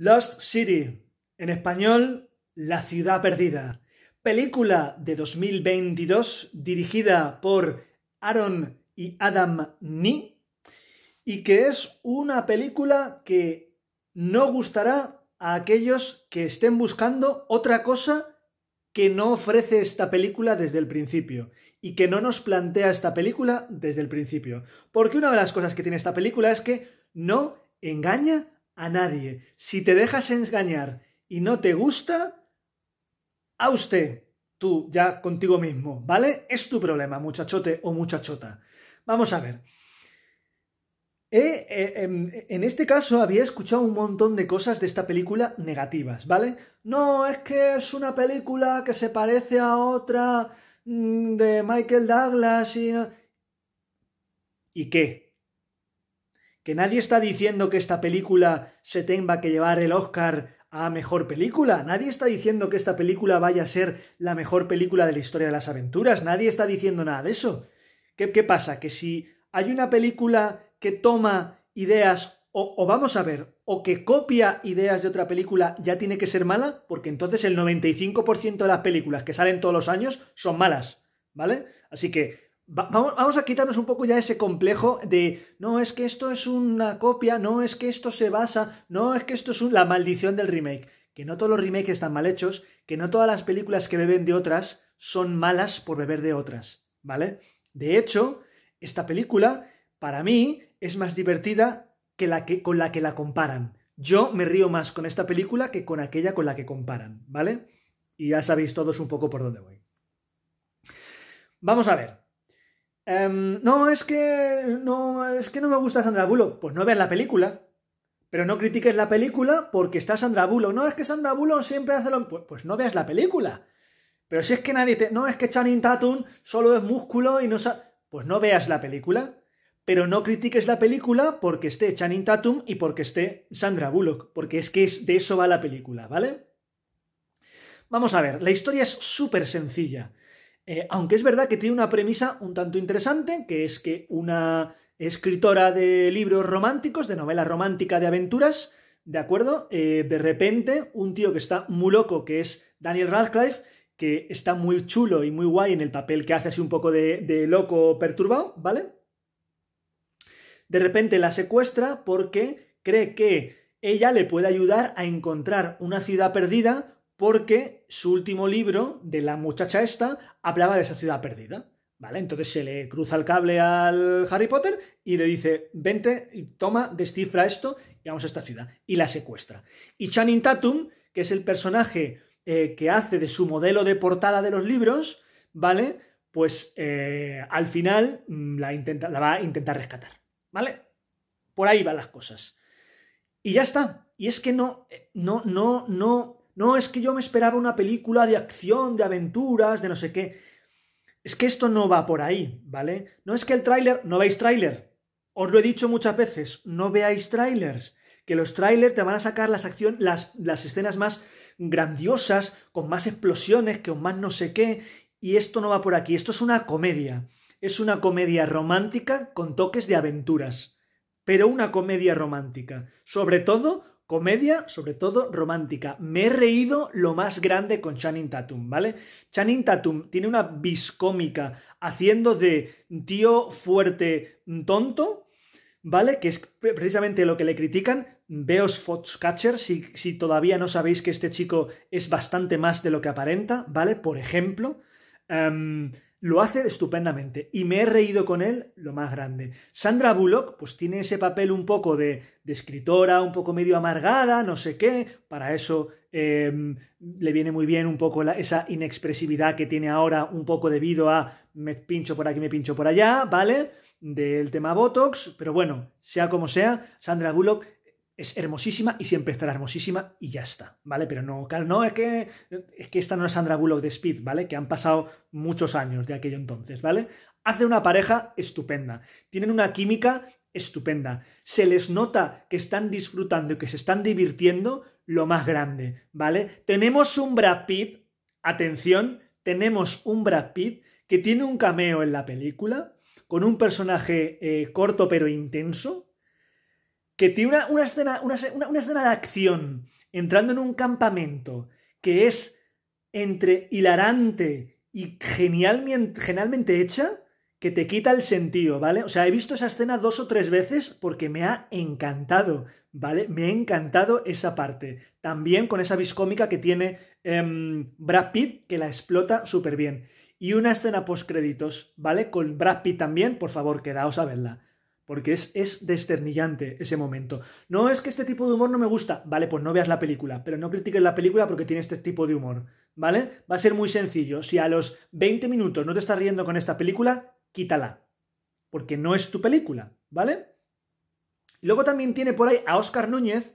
Lost City, en español, La ciudad perdida. Película de 2022 dirigida por Aaron y Adam Nee y que es una película que no gustará a aquellos que estén buscando otra cosa que no ofrece esta película desde el principio y que no nos plantea esta película desde el principio. Porque una de las cosas que tiene esta película es que no engaña a nadie. Si te dejas engañar y no te gusta, a usted, tú ya contigo mismo, ¿vale? Es tu problema, muchachote o muchachota. Vamos a ver. Eh, em, en este caso había escuchado un montón de cosas de esta película negativas, ¿vale? No, es que es una película que se parece a otra mm, de Michael Douglas y... ¿Y qué? que nadie está diciendo que esta película se tenga que llevar el Oscar a mejor película. Nadie está diciendo que esta película vaya a ser la mejor película de la historia de las aventuras. Nadie está diciendo nada de eso. ¿Qué, pasa? Que si hay una película que toma ideas o, o, vamos a ver, o que copia ideas de otra película ya tiene que ser mala, porque entonces el 95% de las películas que salen todos los años son malas, ¿vale? Así que Vamos, a quitarnos un poco ya ese complejo de no es que esto es una copia, no es que esto se basa, no es que esto es un... la maldición del remake. Que no todos los remakes están mal hechos, que no todas las películas que beben de otras son malas por beber de otras, ¿vale? De hecho, esta película, para mí, es más divertida que la que, con la que la comparan. Yo me río más con esta película que con aquella con la que comparan, ¿vale? Y ya sabéis todos un poco por dónde voy. Vamos a ver. Em, no, es que. No, es que no me gusta Sandra Bullock. Pues no veas la película. Pero no critiques la película porque está Sandra Bullock. No, es que Sandra Bullock siempre hace lo. Pues, pues no veas la película. Pero si es que nadie te. No, es que Channing Tatum solo es músculo y no sabe. Pues no veas la película. Pero no critiques la película porque esté Channing Tatum y porque esté Sandra Bullock. Porque es que es, de eso va la película, ¿vale? Vamos a ver, la historia es súper sencilla. Eh, aunque es verdad que tiene una premisa un tanto interesante, que es que una escritora de libros románticos, de novela romántica de aventuras, ¿de acuerdo? Eh, de repente, un tío que está muy loco, que es Daniel Radcliffe, que está muy chulo y muy guay en el papel que hace así un poco de loco perturbado, ¿vale? De repente la secuestra porque cree que ella le puede ayudar a encontrar una ciudad perdida porque su último libro de la muchacha esta hablaba de esa ciudad perdida. ¿Vale? Entonces se le cruza el cable al Harry Potter y le dice, vente, toma, descifra esto y vamos a esta ciudad. Y la secuestra. Y Channing Tatum, que es el personaje eh, que hace de su modelo de portada de los libros, ¿vale? Pues eh, al final mm, la, intenta, la va a intentar rescatar, ¿vale? Por ahí van las cosas. Y ya está. Y es que no, eh, no, no, no, no, es que yo me esperaba una película de acción, de aventuras, de no sé qué. Es que esto no va por ahí, ¿vale? No es que el tráiler... No veis tráiler. Os lo he dicho muchas veces, no veáis tráilers. Que los tráilers te van a sacar las, las, las escenas más grandiosas, con más explosiones, con más no sé qué. Y esto no va por aquí. Esto es una comedia. Es una comedia romántica con toques de aventuras. Pero una comedia romántica. Sobre todo Comedia, sobre todo romántica. Me he reído lo más grande con Channing Tatum, ¿vale? Channing Tatum tiene una biscómica haciendo de tío fuerte mm, tonto, ¿vale? Que es precisamente lo que le critican. Veos Foxcatcher si, si todavía no sabéis que este chico es bastante más de lo que aparenta, ¿vale? Por ejemplo. Em, lo hace estupendamente y me he reído con él lo más grande. Sandra Bullock, pues tiene ese papel un poco de, escritora, un poco medio amargada, no sé qué. Para eso em, le viene muy bien un poco la, esa inexpresividad que tiene ahora, un poco debido a me pincho por aquí, me pincho por allá, ¿vale? Del tema Botox, pero bueno, sea como sea, Sandra Bullock es hermosísima y siempre estará hermosísima y ya está, ¿vale? Pero no, no es que, es que esta no es Sandra Bullock de Speed, ¿vale? Que han pasado muchos años de aquello entonces, ¿vale? Hace una pareja estupenda, tienen una química estupenda, se les nota que están disfrutando y que se están divirtiendo lo más grande, ¿vale? Tenemos un Brad Pitt, atención, tenemos un Brad Pitt que tiene un cameo en la película con un personaje eh, corto pero intenso, que tiene una, escena, de acción entrando en un campamento que es entre hilarante y genialmente, hecha que te quita el sentido, ¿vale? O sea, he visto esa escena dos o tres veces porque me ha encantado, ¿vale? Me ha encantado esa parte. También con esa viscómica que tiene em, Brad Pitt, que la explota súper bien. Y una escena post-créditos, ¿vale? Con Brad Pitt también, por favor, quedaos a verla porque es, desternillante ese momento. No es que este tipo de humor no me gusta, vale, pues no veas la película, pero no critiques la película porque tiene este tipo de humor, ¿vale? Va a ser muy sencillo, si a los 20 minutos no te estás riendo con esta película, quítala, porque no es tu película, ¿vale? Luego también tiene por ahí a Oscar Núñez,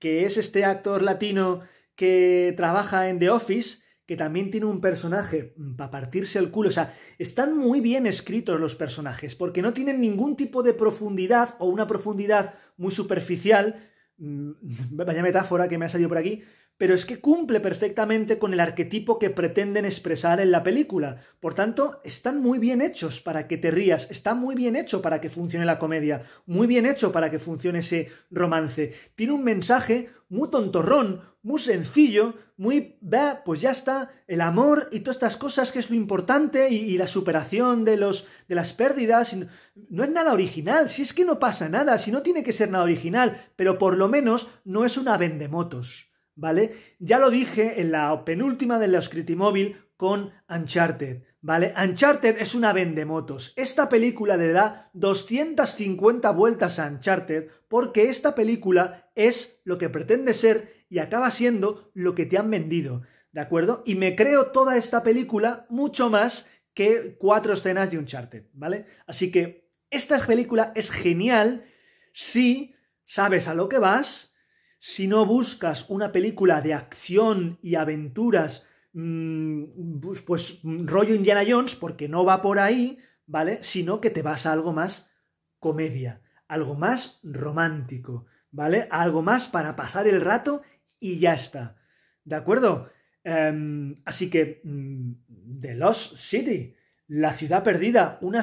que es este actor latino que trabaja en The Office, que también tiene un personaje mm, para partirse el culo. O sea, están muy bien escritos los personajes, porque no tienen ningún tipo de profundidad o una profundidad muy superficial. Mm, vaya metáfora que me ha salido por aquí, pero es que cumple perfectamente con el arquetipo que pretenden expresar en la película. Por tanto, están muy bien hechos para que te rías, está muy bien hecho para que funcione la comedia, muy bien hecho para que funcione ese romance. Tiene un mensaje muy tontorrón, muy sencillo, muy, pues ya está, el amor y todas estas cosas que es lo importante y, la superación de, los, de las pérdidas. No, no es nada original, si es que no pasa nada, si no tiene que ser nada original, pero por lo menos no es una vendemotos. ¿vale? Ya lo dije en la penúltima de la Móvil con Uncharted, ¿vale? Uncharted es una vendemotos. Esta película le da 250 vueltas a Uncharted porque esta película es lo que pretende ser y acaba siendo lo que te han vendido, ¿de acuerdo? Y me creo toda esta película mucho más que cuatro escenas de Uncharted, ¿vale? Así que esta película es genial si sabes a lo que vas, si no buscas una película de acción y aventuras, mm, pues, rollo Indiana Jones, porque no va por ahí, ¿vale? Sino que te vas a algo más comedia, algo más romántico, ¿vale? Algo más para pasar el rato y ya está. ¿De acuerdo? Em, así que The mm, Lost City, La ciudad perdida, una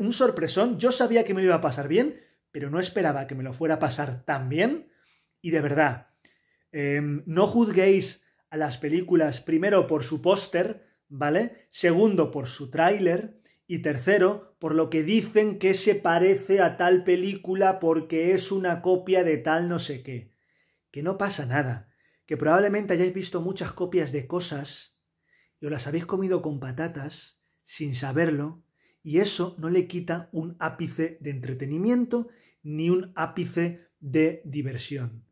un sorpresón. Yo sabía que me iba a pasar bien, pero no esperaba que me lo fuera a pasar tan bien y de verdad. Eh, no juzguéis a las películas primero por su póster, ¿vale? Segundo, por su tráiler. Y tercero, por lo que dicen que se parece a tal película porque es una copia de tal no sé qué. Que no pasa nada. Que probablemente hayáis visto muchas copias de cosas y os las habéis comido con patatas sin saberlo y eso no le quita un ápice de entretenimiento ni un ápice de diversión.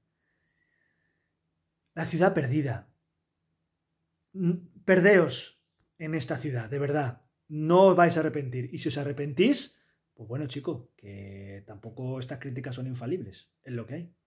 La ciudad perdida. Mm, perdeos en esta ciudad, de verdad. No os vais a arrepentir. Y si os arrepentís, pues bueno, chico, que tampoco estas críticas son infalibles. Es lo que hay.